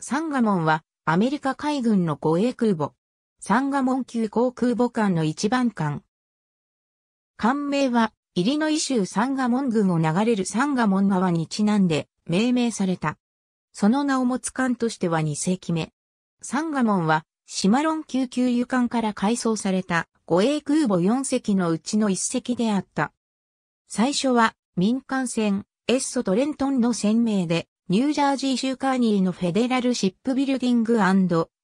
サンガモンはアメリカ海軍の護衛空母。サンガモン級航空母艦の一番艦。艦名はイリノイ州サンガモン群を流れるサンガモン川にちなんで命名された。その名を持つ艦としては2世紀目。サンガモンはシマロン級給油艦から改装された護衛空母4隻のうちの1隻であった。最初は民間船エッソトレントンの船名でニュージャージー州カーニーのフェデラルシップビルディング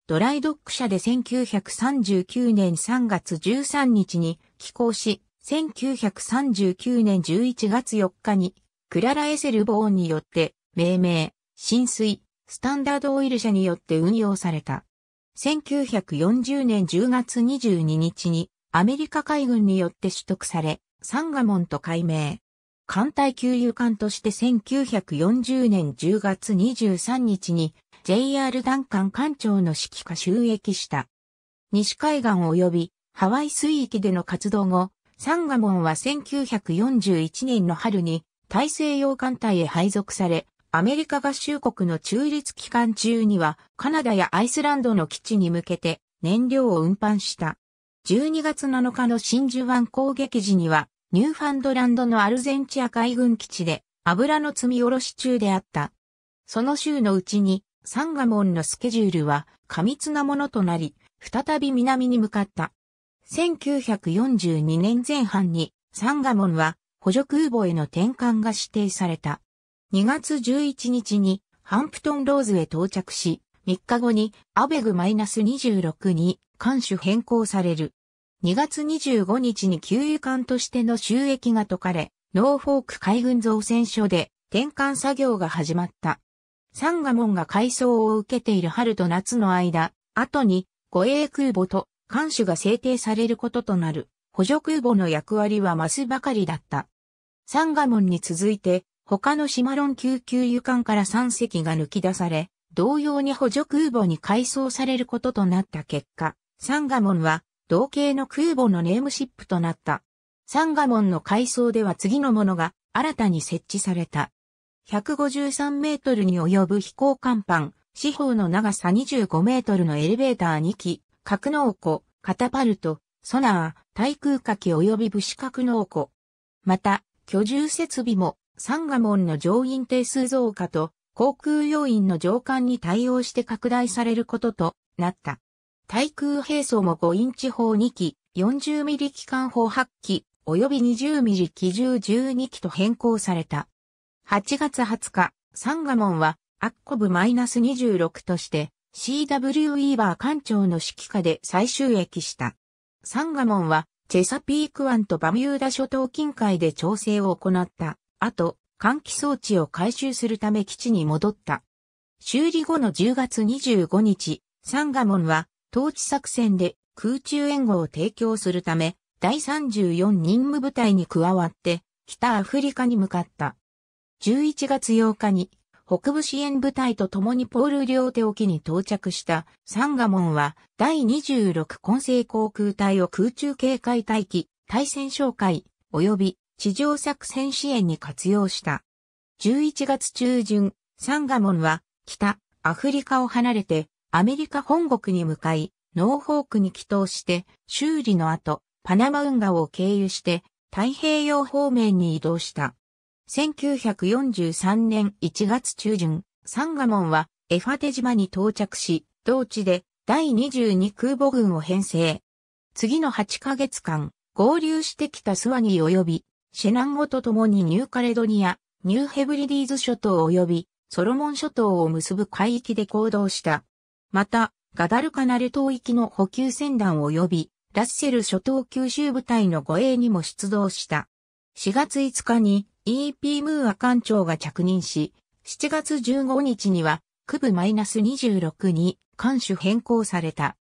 ドライドック社で1939年3月13日に寄港し、1939年11月4日にクララ・エセル・ボーンによって命名、浸水、スタンダードオイル社によって運用された。1940年10月22日にアメリカ海軍によって取得され、サンガモンと改名。艦隊給油艦として1940年10月23日に JR ダ艦艦長の指揮下収益した。西海岸及びハワイ水域での活動後、サンガモンは1941年の春に大西洋艦隊へ配属され、アメリカ合衆国の中立期間中にはカナダやアイスランドの基地に向けて燃料を運搬した。12月7日の真珠湾攻撃時にはニューファンドランドのアルゼンチア海軍基地で油の積み下ろし中であった。その週のうちにサンガモンのスケジュールは過密なものとなり、再び南に向かった。1942年前半にサンガモンは補助空母への転換が指定された。2月11日にハンプトンローズへ到着し、3日後にアベグ -26 に艦種変更される。2月25日に給油艦としての収益が解かれ、ノーフォーク海軍造船所で転換作業が始まった。サンガモンが改装を受けている春と夏の間、後に護衛空母と艦首が制定されることとなる補助空母の役割は増すばかりだった。サンガモンに続いて他のシマロン級給油艦から3隻が抜き出され、同様に補助空母に改装されることとなった結果、サンガモンは同型の空母のネームシップとなった。サンガモンの海藻では次のものが新たに設置された。153メートルに及ぶ飛行甲板、四方の長さ25メートルのエレベーター2機、格納庫、カタパルト、ソナー、対空火器及び武士格納庫。また、居住設備も、サンガモンの乗員定数増加と、航空要員の上官に対応して拡大されることとなった。対空兵装も5インチ砲2機、40ミリ機関砲8機、及び20ミリ機銃12機と変更された。8月20日、サンガモンは、アッコブ -26 として、CW イーバー艦長の指揮下で最終益した。サンガモンは、チェサピーク湾とバミューダ諸島近海で調整を行った。後、換気装置を回収するため基地に戻った。修理後の10月25日、サンガモンは統治作戦で空中援護を提供するため、第34任務部隊に加わって、北アフリカに向かった。11月8日に、北部支援部隊と共にポール両手沖に到着したサンガモンは、第26混成航空隊を空中警戒待機、対戦哨戒、及び地上作戦支援に活用した。11月中旬、サンガモンは、北、アフリカを離れて、アメリカ本国に向かい、ノーフォークに帰投して、修理の後、パナマ運河を経由して、太平洋方面に移動した。1943年1月中旬、サンガモンはエファテ島に到着し、同地で第22空母軍を編成。次の8ヶ月間、合流してきたスワニ及び、シェナンゴと共にニューカレドニア、ニューヘブリディーズ諸島及び、ソロモン諸島を結ぶ海域で行動した。また、ガダルカナル島域の補給船団及び、ラッセル諸島九州部隊の護衛にも出動した。4月5日に E.P. ムーア艦長が着任し、7月15日には、区部 -26 に艦首変更された。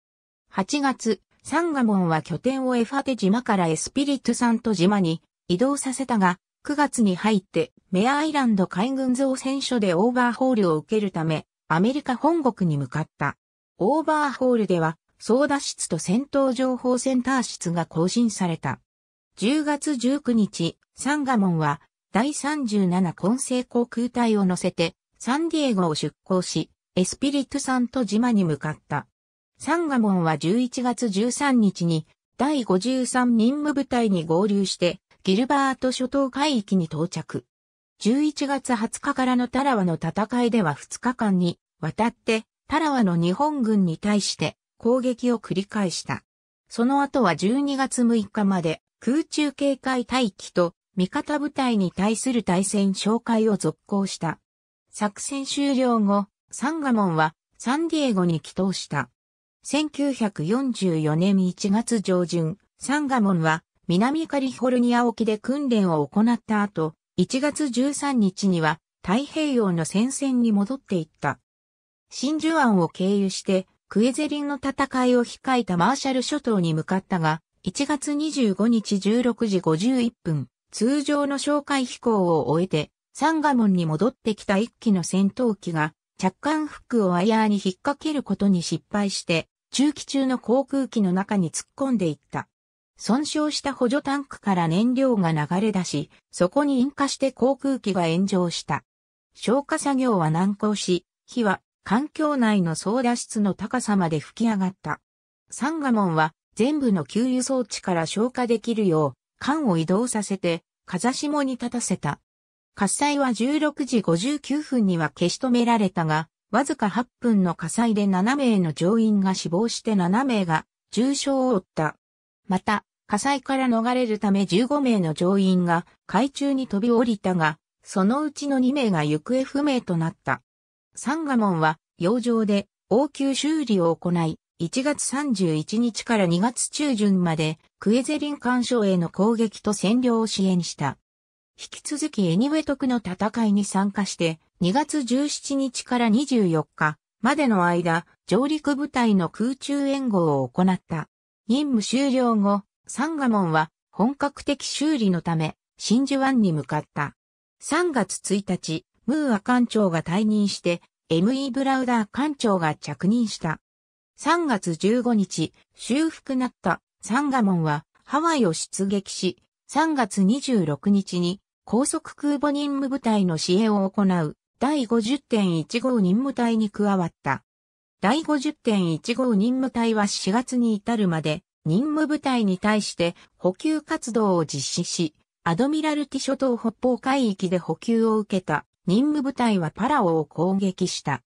8月、サンガモンは拠点をエファテ島からエスピリトサント島に移動させたが、9月に入ってメアアイランド海軍造船所でオーバーホールを受けるため、アメリカ本国に向かった。オーバーホールでは、操舵室と戦闘情報センター室が更新された。10月19日、サンガモンは、第37混成航空隊を乗せて、サンディエゴを出港し、エスピリットサント島に向かった。サンガモンは11月13日に、第53任務部隊に合流して、ギルバート諸島海域に到着。11月20日からのタラワの戦いでは2日間に、渡って、タラワの日本軍に対して攻撃を繰り返した。その後は12月6日まで空中警戒待機と味方部隊に対する対戦紹介を続行した。作戦終了後、サンガモンはサンディエゴに帰投した。1944年1月上旬、サンガモンは南カリフォルニア沖で訓練を行った後、1月13日には太平洋の戦線に戻っていった。真珠湾を経由して、クエゼリンの戦いを控えたマーシャル諸島に向かったが、1月25日16時51分、通常の哨戒飛行を終えて、サンガモンに戻ってきた一機の戦闘機が、着艦フックをワイヤーに引っ掛けることに失敗して、中期中の航空機の中に突っ込んでいった。損傷した補助タンクから燃料が流れ出し、そこに引火して航空機が炎上した。消火作業は難航し、火は環境内の操舵室の高さまで吹き上がった。サンガモンは全部の給油装置から消火できるよう、缶を移動させて、風下に立たせた。火災は16時59分には消し止められたが、わずか8分の火災で7名の乗員が死亡して7名が重傷を負った。また、火災から逃れるため15名の乗員が海中に飛び降りたが、そのうちの2名が行方不明となった。サンガモンは、洋上で応急修理を行い、1月31日から2月中旬まで、クエゼリン干渉への攻撃と占領を支援した。引き続きエニウェトクの戦いに参加して、2月17日から24日までの間、上陸部隊の空中援護を行った。任務終了後、サンガモンは本格的修理のため、真珠湾に向かった。3月1日、ムーア艦長が退任して、M.E. ブラウダー艦長が着任した。3月15日、修復なったサンガモンはハワイを出撃し、3月26日に高速空母任務部隊の支援を行う第50.15任務隊に加わった。第50.15任務隊は4月に至るまで任務部隊に対して補給活動を実施し、アドミラルティ諸島北方海域で補給を受けた。任務部隊はパラオを攻撃した。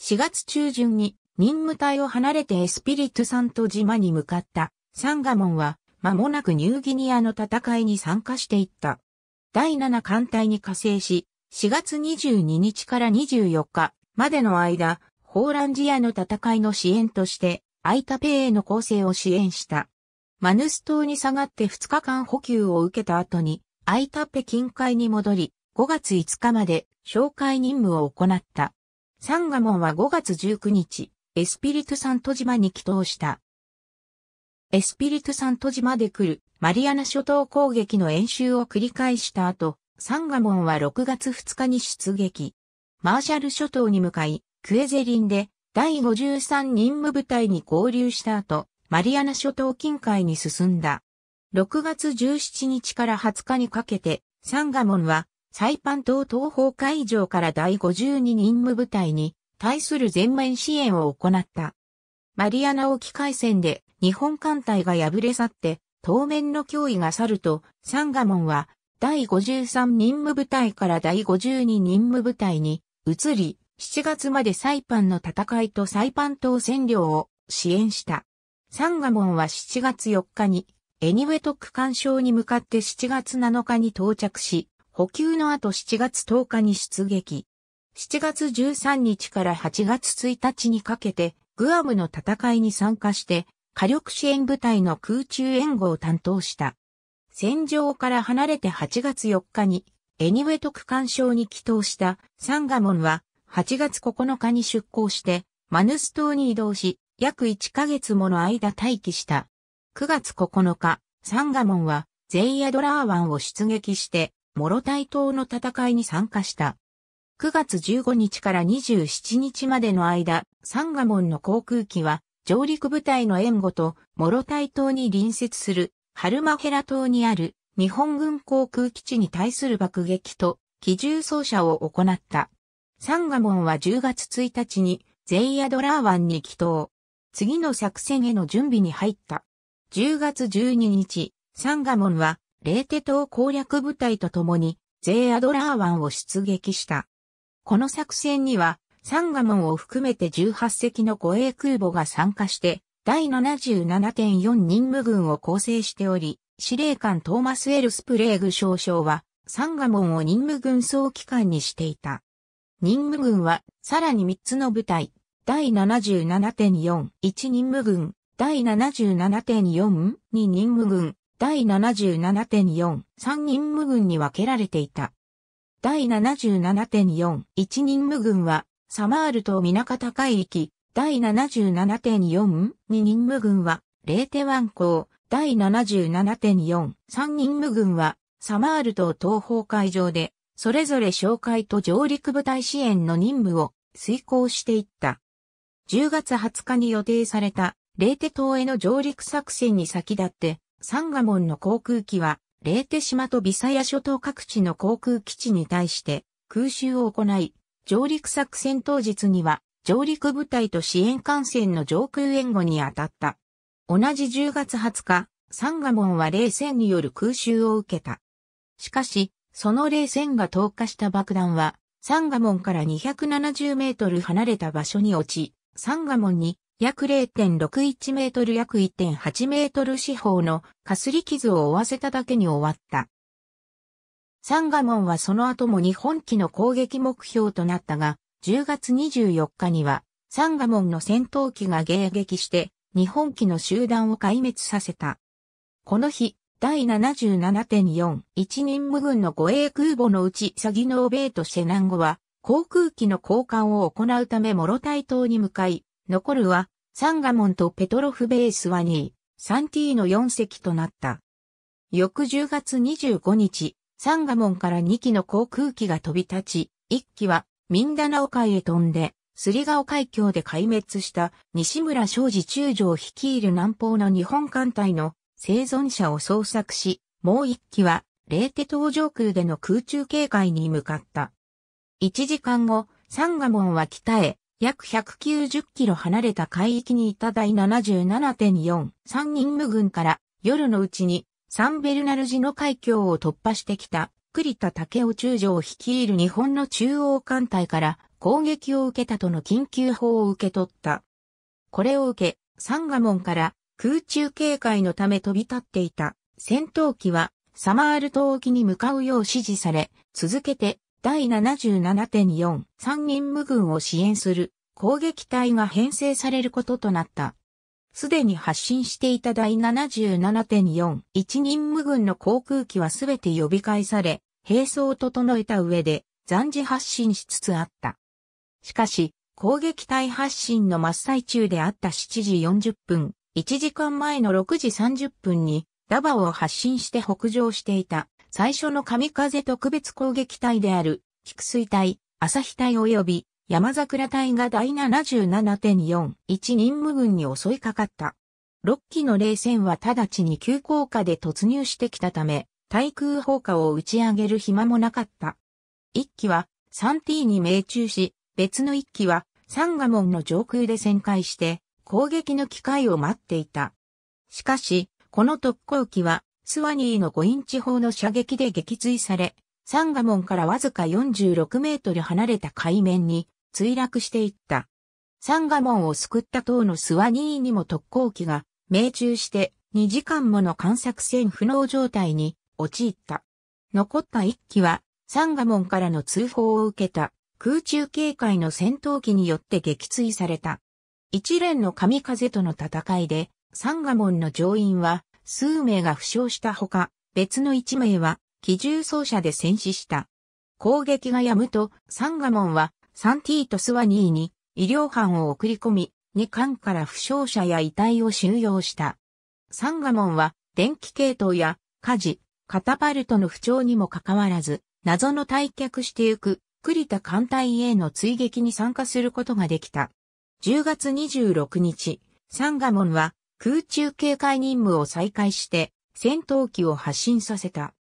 4月中旬に任務隊を離れてエスピリトサント島に向かったサンガモンは間もなくニューギニアの戦いに参加していった。第7艦隊に加勢し、4月22日から24日までの間、ホーランジアの戦いの支援として、アイタペへの構成を支援した。マヌス島に下がって2日間補給を受けた後に、アイタペ近海に戻り、5月5日まで紹介任務を行った。サンガモンは5月19日、エスピリトサント島に帰島した。エスピリトサント島で来るマリアナ諸島攻撃の演習を繰り返した後、サンガモンは6月2日に出撃。マーシャル諸島に向かい、クエゼリンで第53任務部隊に合流した後、マリアナ諸島近海に進んだ。6月17日から20日にかけて、サンガモンはサイパン島東方会場から第52任務部隊に対する全面支援を行った。マリアナ沖海戦で日本艦隊が敗れ去って、当面の脅威が去ると、サンガモンは第53任務部隊から第52任務部隊に移り、7月までサイパンの戦いとサイパン島占領を支援した。サンガモンは7月4日にエニウェトック干渉に向かって7月7日に到着し、補給の後7月10日に出撃。7月13日から8月1日にかけて、グアムの戦いに参加して、火力支援部隊の空中援護を担当した。戦場から離れて8月4日に、エニウェト区間渉に帰投したサンガモンは、8月9日に出港して、マヌス島に移動し、約1ヶ月もの間待機した。9月9日、サンガモンは、ゼイヤドラー湾を出撃して、モロタイ島の戦いに参加した。9月15日から27日までの間、サンガモンの航空機は、上陸部隊の援護と、モロタイ島に隣接する、ハルマヘラ島にある、日本軍航空基地に対する爆撃と、機銃掃射を行った。サンガモンは10月1日に、ゼイヤドラー湾に帰島。次の作戦への準備に入った。10月12日、サンガモンはレーテ島攻略部隊と共に、ゼーアドラー湾を出撃した。この作戦には、サンガモンを含めて18隻の護衛空母が参加して、第77.4任務軍を構成しており、司令官トーマス・エル・スプレーグ少将は、サンガモンを任務軍総機関にしていた。任務軍は、さらに3つの部隊、第77.41任務軍、第77.42任務軍、第77.4-3任務軍に分けられていた。第77.4-1任務軍は、サマールと港高い域、第77.4-2任務軍は、レーテ湾港、第77.4-3任務軍は、サマールと東方海上で、それぞれ紹介と上陸部隊支援の任務を遂行していった。10月20日に予定された、レーテ島への上陸作戦に先立って、サンガモンの航空機は、レーテ島とビサヤ諸島各地の航空基地に対して空襲を行い、上陸作戦当日には上陸部隊と支援艦船の上空援護に当たった。同じ10月20日、サンガモンは冷戦による空襲を受けた。しかし、その冷戦が投下した爆弾は、サンガモンから270メートル離れた場所に落ち、サンガモンに約0.61メートル約1.8メートル四方のかすり傷を負わせただけに終わった。サンガモンはその後も日本機の攻撃目標となったが、10月24日にはサンガモンの戦闘機が迎撃して日本機の集団を壊滅させた。この日、第77.4、一任無軍の護衛空母のうちサギノーベイとシェナンゴは航空機の交換を行うためモロタイ島に向かい、残るは、サンガモンとペトロフベースは2位、サンティーの4隻となった。翌10月25日、サンガモンから2機の航空機が飛び立ち、1機はミンダナオ海へ飛んで、スリガオ海峡で壊滅した西村昭治中将率いる南方の日本艦隊の生存者を捜索し、もう1機はレーテ島上空での空中警戒に向かった。1時間後、サンガモンは北へ約190キロ離れた海域にいた第77.43任務軍から夜のうちにサンベルナルジの海峡を突破してきた栗田武雄中将を率いる日本の中央艦隊から攻撃を受けたとの緊急報を受け取った。これを受け、サンガモンから空中警戒のため飛び立っていた戦闘機はサマール島沖に向かうよう指示され、続けて第77.4、三人無軍を支援する攻撃隊が編成されることとなった。すでに発信していた第77.4、一人無軍の航空機はすべて呼び返され、並走を整えた上で、暫時発進しつつあった。しかし、攻撃隊発進の真っ最中であった7時40分、1時間前の6時30分に、ダバを発進して北上していた最初の神風特別攻撃隊である、菊水隊、朝日隊及び山桜隊が第77.41任務軍に襲いかかった。6機の冷戦は直ちに急降下で突入してきたため、対空砲火を打ち上げる暇もなかった。1機は 3T に命中し、別の1機は三ガ門の上空で旋回して攻撃の機会を待っていた。しかし、この特攻機はスワニーの5インチ砲の射撃で撃墜され、サンガモンからわずか46メートル離れた海面に墜落していった。サンガモンを救った塔のスワニーにも特攻機が命中して2時間もの観測船不能状態に陥った。残った1機はサンガモンからの通報を受けた空中警戒の戦闘機によって撃墜された。一連の神風との戦いでサンガモンの乗員は数名が負傷したほか、別の1名は、機銃奏者で戦死した。攻撃がやむと、サンガモンは、サンティートスワニーに、医療班を送り込み、2艦から負傷者や遺体を収容した。サンガモンは、電気系統や、火事、カタパルトの不調にもかかわらず、謎の退却してゆく、栗田艦隊への追撃に参加することができた。10月26日、サンガモンは、空中警戒任務を再開して戦闘機を発進させた。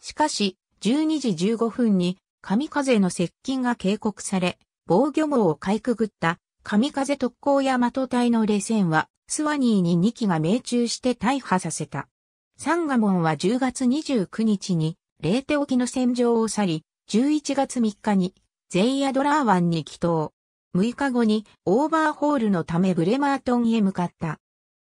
しかし、12時15分に神風の接近が警告され、防御網をかいくぐった神風特攻や的隊の冷戦はスワニーに2機が命中して大破させた。サンガモンは10月29日にレーテ沖の戦場を去り、11月3日にゼイアドラー湾に帰島。6日後にオーバーホールのためブレマートンへ向かった。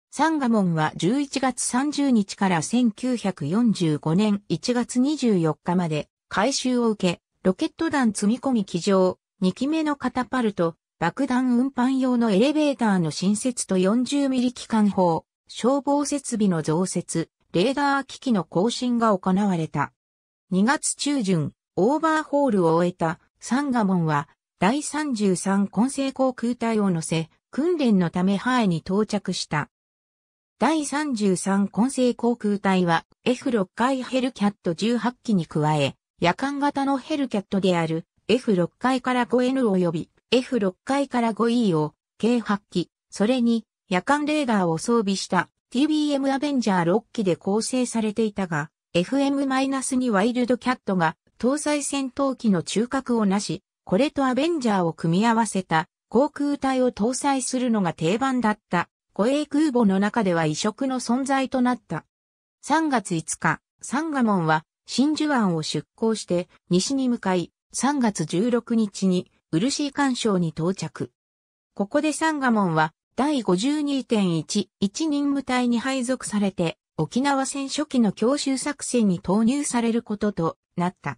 サンガモンは11月30日から1945年1月24日まで回収を受け、ロケット弾積み込み機場、2機目のカタパルト、爆弾運搬用のエレベーターの新設と40ミリ機関砲、消防設備の増設、レーダー機器の更新が行われた。2月中旬、オーバーホールを終えたサンガモンは、第33混成航空隊を乗せ、訓練のためハエに到着した。第33混成航空隊は F6 回ヘルキャット18機に加え、夜間型のヘルキャットである F6 回から 5N 及び F6 回から 5E を計8機、それに夜間レーダーを装備した TBM アベンジャー6機で構成されていたが、FM-2 ワイルドキャットが搭載戦闘機の中核をなし、これとアベンジャーを組み合わせた航空隊を搭載するのが定番だった護衛空母の中では異色の存在となった。3月5日、サンガモンは真珠湾を出港して西に向かい、3月16日にー干渉に到着。ここでサンガモンは第52.11任務隊に配属されて沖縄戦初期の強襲作戦に投入されることとなった。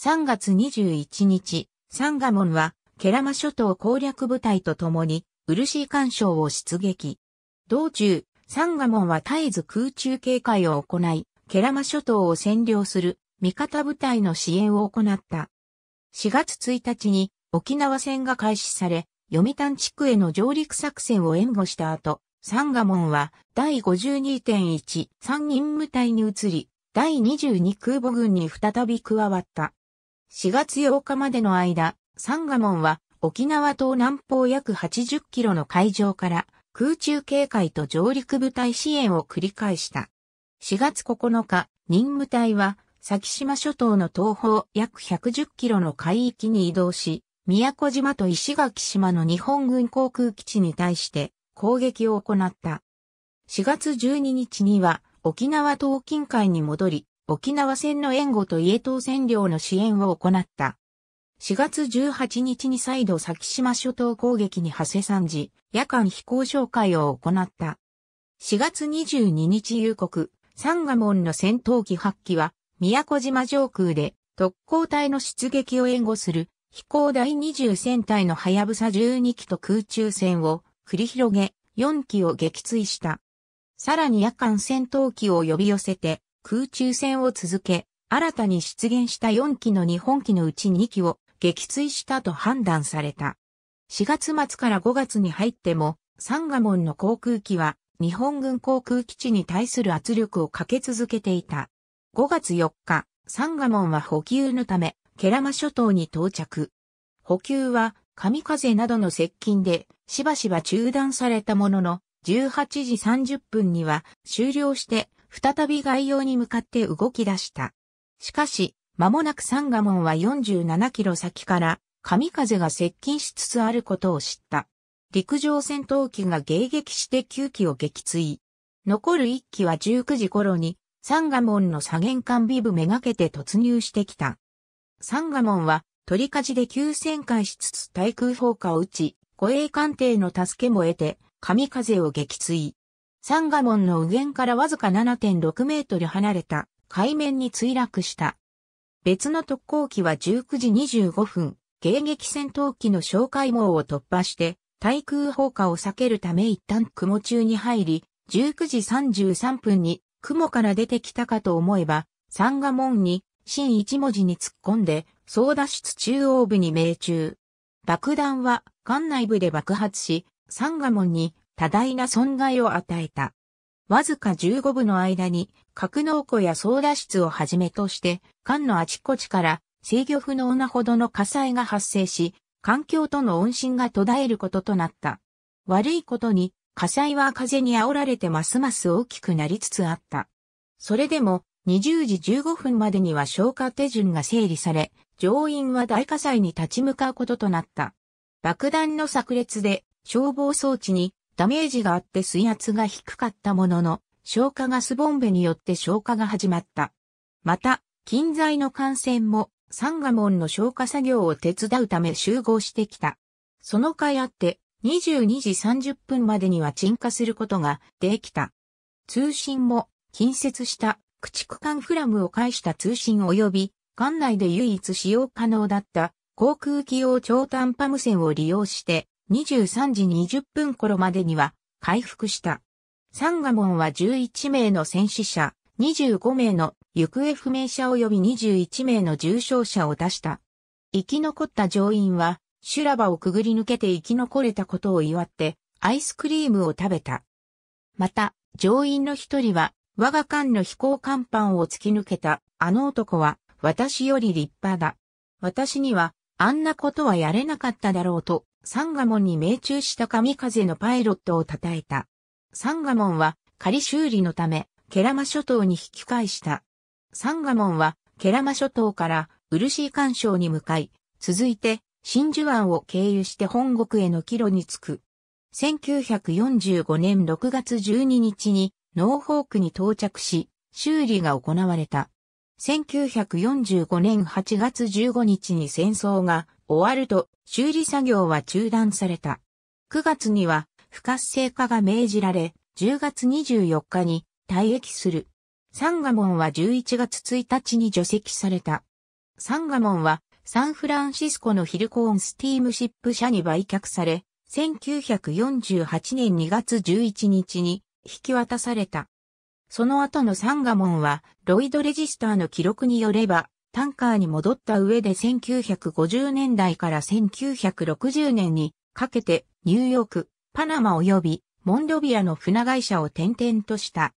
3月21日、サンガモンはケラマ諸島攻略部隊と共にー干渉を出撃。道中、サンガモンは絶えず空中警戒を行い、ケラマ諸島を占領する味方部隊の支援を行った。4月1日に沖縄戦が開始され、読谷地区への上陸作戦を援護した後、サンガモンは第52.13人部隊に移り、第22空母軍に再び加わった。4月8日までの間、サンガモンは沖縄島南方約80キロの海上から空中警戒と上陸部隊支援を繰り返した。4月9日、任務隊は、先島諸島の東方約110キロの海域に移動し、宮古島と石垣島の日本軍航空基地に対して攻撃を行った。4月12日には沖縄島近海に戻り、沖縄戦の援護と家島占領の支援を行った。4月18日に再度先島諸島攻撃に派生参じ、夜間飛行紹介を行った。4月22日夕刻、サンガモンの戦闘機発揮は、宮古島上空で特攻隊の出撃を援護する飛行第20戦隊のハヤブサ12機と空中戦を繰り広げ、4機を撃墜した。さらに夜間戦闘機を呼び寄せて空中戦を続け、新たに出現した4機の日本機のうち2機を撃墜したと判断された。4月末から5月に入っても、サンガモンの航空機は日本軍航空基地に対する圧力をかけ続けていた。5月4日、サンガモンは補給のため、ケラマ諸島に到着。補給は、神風などの接近で、しばしば中断されたものの、18時30分には終了して、再び外洋に向かって動き出した。しかし、間もなくサンガモンは47キロ先から神風が接近しつつあることを知った。陸上戦闘機が迎撃して9機を撃墜。残る1機は19時頃に、サンガモンの左舷管尾部めがけて突入してきた。サンガモンは、鳥かじで急旋回しつつ対空砲火を撃ち、護衛艦艇の助けも得て、神風を撃墜。サンガモンの右舷からわずか7.6メートル離れた海面に墜落した。別の特攻機は19時25分、迎撃戦闘機の哨戒網を突破して、対空砲火を避けるため一旦雲中に入り、19時33分に雲から出てきたかと思えば、三賀門に、新一文字に突っ込んで、操舵室中央部に命中。爆弾は、艦内部で爆発し、三賀門に多大な損害を与えた。わずか15部の間に、格納庫や操舵室をはじめとして、艦のあちこちから制御不能なほどの火災が発生し、環境との温信が途絶えることとなった。悪いことに、火災は風に煽られてますます大きくなりつつあった。それでも、20時15分までには消火手順が整理され、乗員は大火災に立ち向かうこととなった。爆弾の炸裂で消防装置にダメージがあって水圧が低かったものの、消化ガスボンベによって消化が始まった。また、近在の感染も、サンガモンの消化作業を手伝うため集合してきた。その甲斐あって、22時30分までには沈下することができた。通信も、近接した駆逐艦フラムを介した通信及び、艦内で唯一使用可能だった航空機用超短パム線を利用して、23時20分頃までには回復した。サンガモンは11名の戦死者、25名の行方不明者及び21名の重傷者を出した。生き残った乗員は修羅場をくぐり抜けて生き残れたことを祝ってアイスクリームを食べた。また、乗員の一人は我が艦の飛行甲板を突き抜けたあの男は私より立派だ。私にはあんなことはやれなかっただろうとサンガモンに命中した神風のパイロットを称えた。サンガモンは仮修理のため、ケラマ諸島に引き返した。サンガモンはケラマ諸島からウルシー干渉に向かい、続いて真珠湾を経由して本国への帰路に着く。1945年6月12日にノーホークに到着し、修理が行われた。1945年8月15日に戦争が終わると修理作業は中断された。9月には不活性化が命じられ、10月24日に退役する。サンガモンは11月1日に除籍された。サンガモンはサンフランシスコのヒルコーンスティームシップ社に売却され、1948年2月11日に引き渡された。その後のサンガモンは、ロイドレジスターの記録によれば、タンカーに戻った上で1950年代から1960年にかけてニューヨーク、パナマ及びモンドビアの船会社を転々とした。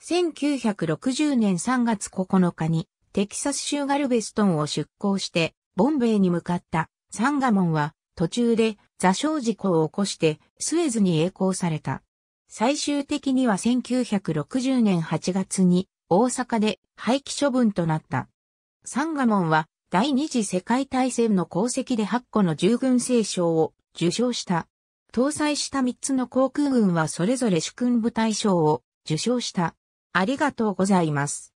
1960年3月9日にテキサス州ガルベストンを出港してボンベイに向かったサンガモンは途中で座礁事故を起こしてスエズに栄光された。最終的には1960年8月に大阪で廃棄処分となった。サンガモンは第二次世界大戦の功績で8個の従軍聖章を受賞した。搭載した3つの航空軍はそれぞれ主君部隊賞を受賞した。ありがとうございます。